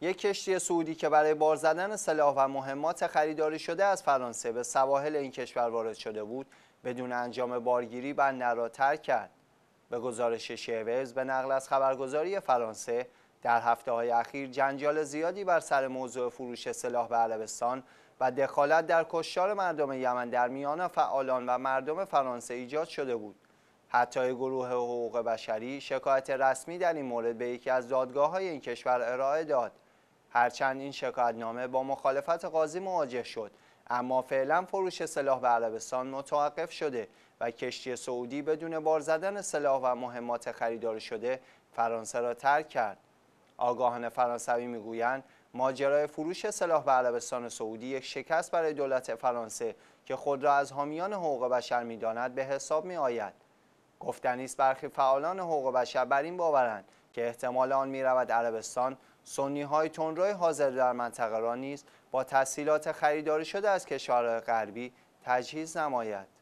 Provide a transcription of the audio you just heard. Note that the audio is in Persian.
یک کشتی سعودی که برای بار زدن سلاح و مهمات خریداری شده از فرانسه به سواحل این کشور وارد شده بود بدون انجام بارگیری بندر را ترک کرد به گزارش شیوز به نقل از خبرگزاری فرانسه در هفته های اخیر جنجال زیادی بر سر موضوع فروش سلاح به عربستان و دخالت در کشتار مردم یمن در میان فعالان و مردم فرانسه ایجاد شده بود حتی گروه حقوق بشری شکایت رسمی در این مورد به یکی از دادگاه های این کشور ارائه داد هرچند این نامه با مخالفت قاضی مواجه شد اما فعلا فروش سلاح به عربستان متوقف شده و کشتی سعودی بدون بار زدن سلاح و مهمات خریدار شده فرانسه را ترک کرد آگاهان فرانسوی میگویند ماجرای فروش سلاح به عربستان سعودی یک شکست برای دولت فرانسه که خود را از حامیان حقوق بشر میداند به حساب می آید گفتنی است برخی فعالان حقوق بشر بر این باورند که احتمال آن رود عربستان سنی های تنروی حاضر در منطقه را نیز با تسهیلات خریداری شده از کشورهای غربی تجهیز نماید